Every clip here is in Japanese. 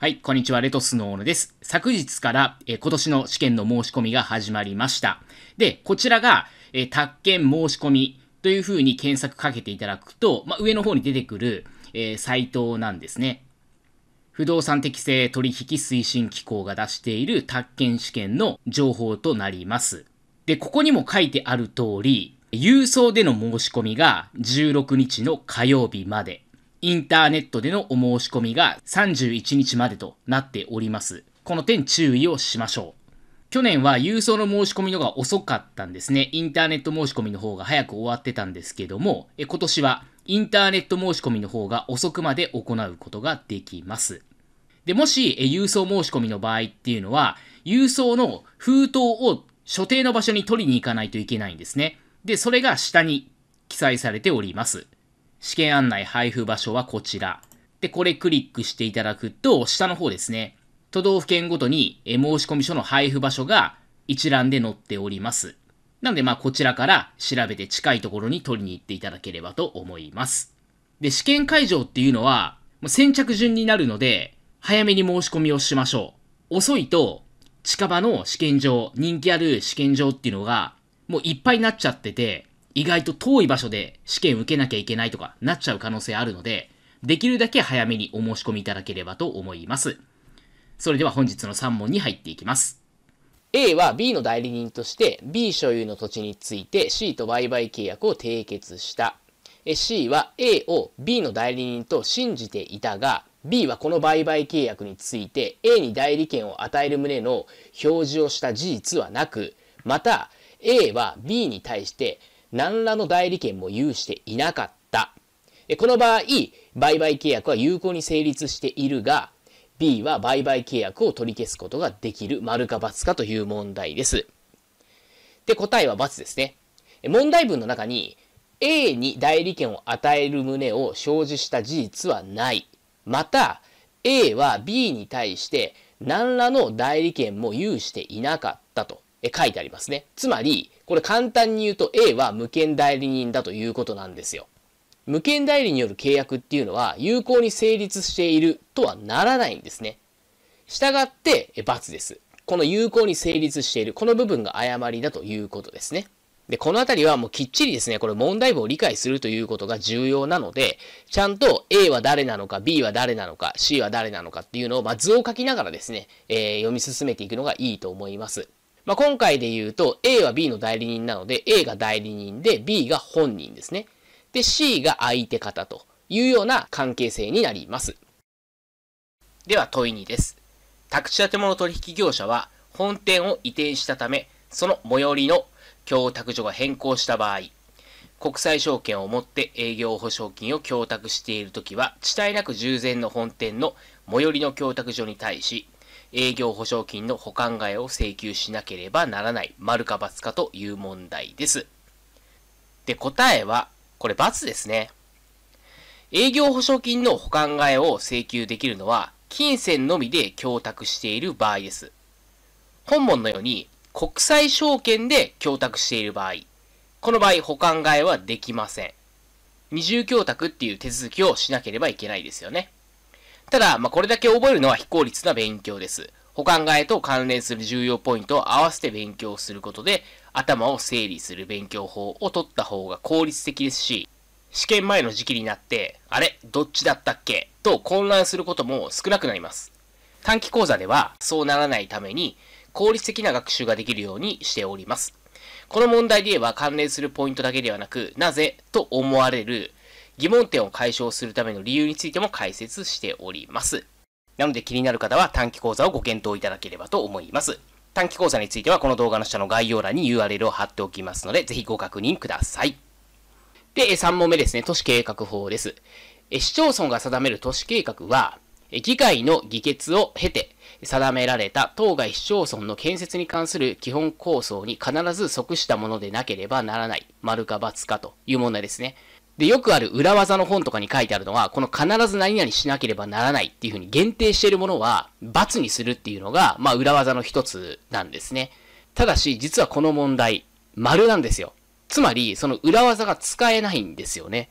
はい、こんにちは、レトスのオーヌです。昨日から、え今年の試験の申し込みが始まりました。で、こちらが、え宅建申し込みというふうに検索かけていただくと、まあ、上の方に出てくる、えー、サイトなんですね。不動産適正取引推進機構が出している宅建試験の情報となります。で、ここにも書いてある通り、郵送での申し込みが16日の火曜日まで。インターネットでのお申し込みが31日までとなっております。この点注意をしましょう。去年は郵送の申し込みのが遅かったんですね。インターネット申し込みの方が早く終わってたんですけども、え今年はインターネット申し込みの方が遅くまで行うことができます。で、もし、え郵送申し込みの場合っていうのは、郵送の封筒を所定の場所に取りに行かないといけないんですね。で、それが下に記載されております。試験案内配布場所はこちら。で、これクリックしていただくと、下の方ですね。都道府県ごとに申込書の配布場所が一覧で載っております。なので、まあ、こちらから調べて近いところに取りに行っていただければと思います。で、試験会場っていうのは、先着順になるので、早めに申し込みをしましょう。遅いと、近場の試験場、人気ある試験場っていうのが、もういっぱいになっちゃってて、意外と遠い場所で試験受けなきゃいけないとかなっちゃう可能性あるので、できるだけ早めにお申し込みいただければと思います。それでは本日の3問に入っていきます。A は B の代理人として B 所有の土地について C と売買契約を締結した。C は A を B の代理人と信じていたが、B はこの売買契約について A に代理権を与える旨の表示をした事実はなく、また A は B に対して何らの代理権も有していなかった。この場合、売買契約は有効に成立しているが、B は売買契約を取り消すことができる、丸か×かという問題です。で、答えは×ですね。問題文の中に、A に代理権を与える旨を生じした事実はない。また、A は B に対して何らの代理権も有していなかったと書いてありますね。つまり、これ簡単に言うと A は無権代理人だということなんですよ。無権代理による契約っていうのは有効に成立しているとはならないんですね。したがって罰です。この有効に成立している、この部分が誤りだということですね。で、このあたりはもうきっちりですね、これ問題文を理解するということが重要なので、ちゃんと A は誰なのか、B は誰なのか、C は誰なのかっていうのを、まあ、図を書きながらですね、えー、読み進めていくのがいいと思います。まあ、今回で言うと A は B の代理人なので A が代理人で B が本人ですね。で C が相手方というような関係性になります。では問い2です。宅地建物取引業者は本店を移転したため、その最寄りの供託所が変更した場合、国際証券を持って営業保証金を供託しているときは、地帯なく従前の本店の最寄りの供託所に対し、営業保証金の保管替えを請求しなければならない、丸か×かという問題です。で、答えは、これ×ですね。営業保証金の保管替えを請求できるのは、金銭のみで供託している場合です。本文のように、国際証券で供託している場合、この場合保管替えはできません。二重供託っていう手続きをしなければいけないですよね。ただ、まあ、これだけ覚えるのは非効率な勉強です。お考えと関連する重要ポイントを合わせて勉強することで、頭を整理する勉強法を取った方が効率的ですし、試験前の時期になって、あれどっちだったっけと混乱することも少なくなります。短期講座ではそうならないために効率的な学習ができるようにしております。この問題で言えば関連するポイントだけではなく、なぜと思われる疑問点を解消するための理由についても解説しております。なので気になる方は短期講座をご検討いただければと思います。短期講座についてはこの動画の下の概要欄に URL を貼っておきますので、ぜひご確認ください。で、3問目ですね。都市計画法です。市町村が定める都市計画は、議会の議決を経て定められた当該市町村の建設に関する基本構想に必ず即したものでなければならない、丸か×かという問題ですね。で、よくある裏技の本とかに書いてあるのは、この必ず何々しなければならないっていうふうに限定しているものは、罰にするっていうのが、まあ、裏技の一つなんですね。ただし、実はこの問題、丸なんですよ。つまり、その裏技が使えないんですよね。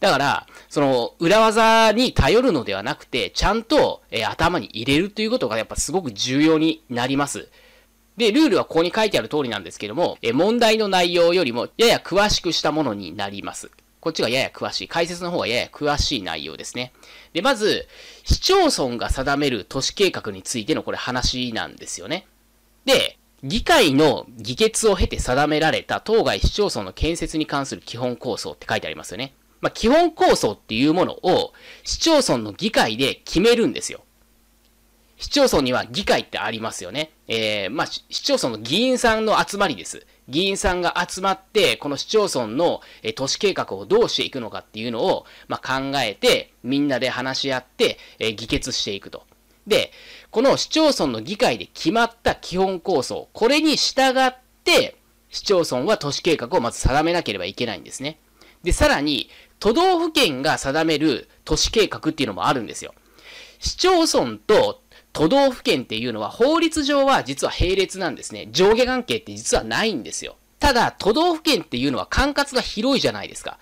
だから、その、裏技に頼るのではなくて、ちゃんと、えー、頭に入れるということがやっぱすごく重要になります。で、ルールはここに書いてある通りなんですけども、えー、問題の内容よりも、やや詳しくしたものになります。こっちがやや詳しい。解説の方がやや詳しい内容ですね。で、まず、市町村が定める都市計画についてのこれ話なんですよね。で、議会の議決を経て定められた当該市町村の建設に関する基本構想って書いてありますよね。まあ、基本構想っていうものを市町村の議会で決めるんですよ。市町村には議会ってありますよね。えー、まあ、市町村の議員さんの集まりです。議員さんが集まって、この市町村の、え都市計画をどうしていくのかっていうのを、まあ、考えて、みんなで話し合って、えー、議決していくと。で、この市町村の議会で決まった基本構想、これに従って、市町村は都市計画をまず定めなければいけないんですね。で、さらに、都道府県が定める都市計画っていうのもあるんですよ。市町村と都道府県っていうのは法律上は実は並列なんですね。上下関係って実はないんですよ。ただ、都道府県っていうのは管轄が広いじゃないですか。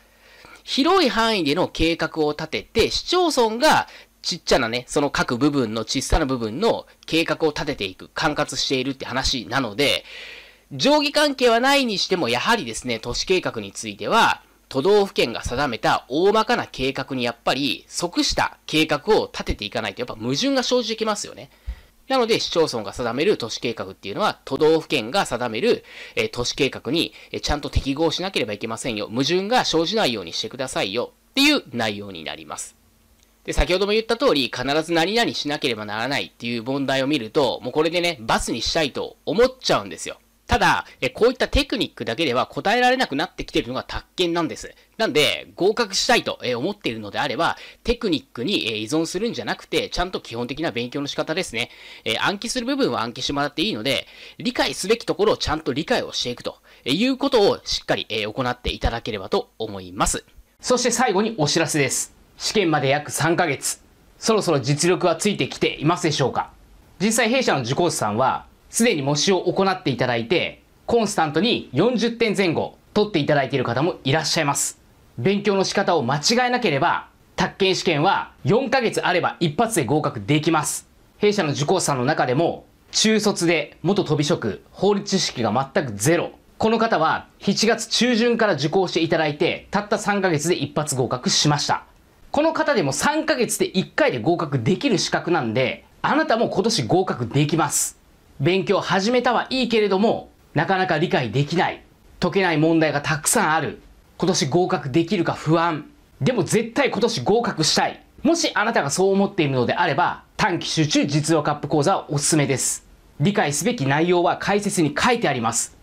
広い範囲での計画を立てて、市町村がちっちゃなね、その各部分の小さな部分の計画を立てていく、管轄しているって話なので、上下関係はないにしても、やはりですね、都市計画については、都道府県が定めた大まかな計画にやっぱり即した計画を立てていかないとやっぱ矛盾が生じてきますよね。なので市町村が定める都市計画っていうのは都道府県が定める、え都市計画に、えちゃんと適合しなければいけませんよ。矛盾が生じないようにしてくださいよっていう内容になります。で、先ほども言った通り、必ず何々しなければならないっていう問題を見ると、もうこれでね、バスにしたいと思っちゃうんですよ。ただ、えこういったテクニックだけでは答えられなくなってきているのが宅建なんです。なんで、合格したいと思っているのであれば、テクニックに依存するんじゃなくて、ちゃんと基本的な勉強の仕方ですね。え暗記する部分は暗記してもらっていいので、理解すべきところをちゃんと理解をしていくということをしっかり行っていただければと思います。そして最後にお知らせです。試験まで約3ヶ月。そろそろ実力はついてきていますでしょうか実際弊社の受講師さんは、すでに模試を行っていただいて、コンスタントに40点前後取っていただいている方もいらっしゃいます。勉強の仕方を間違えなければ、宅建試験は4ヶ月あれば一発で合格できます。弊社の受講者の中でも、中卒で元飛び職、法律知識が全くゼロ。この方は7月中旬から受講していただいて、たった3ヶ月で一発合格しました。この方でも3ヶ月で1回で合格できる資格なんで、あなたも今年合格できます。勉強始めたはいいけれども、なかなか理解できない、解けない問題がたくさんある、今年合格できるか不安、でも絶対今年合格したい。もしあなたがそう思っているのであれば、短期集中実用カップ講座はおすすめです。理解すべき内容は解説に書いてあります。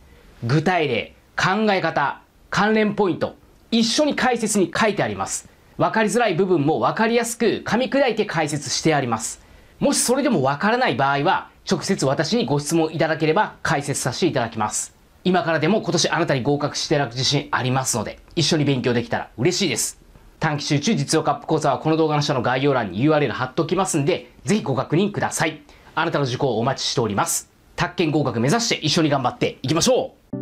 具体例、考え方、関連ポイント、一緒に解説に書いてあります。分かりづらい部分も分かりやすく噛み砕いて解説してあります。もしそれでもわからない場合は、直接私にご質問いただければ解説させていただきます。今からでも今年あなたに合格していただく自信ありますので、一緒に勉強できたら嬉しいです。短期集中実用カップ講座はこの動画の下の概要欄に URL 貼っておきますんで、ぜひご確認ください。あなたの受講をお待ちしております。宅建合格目指して一緒に頑張っていきましょう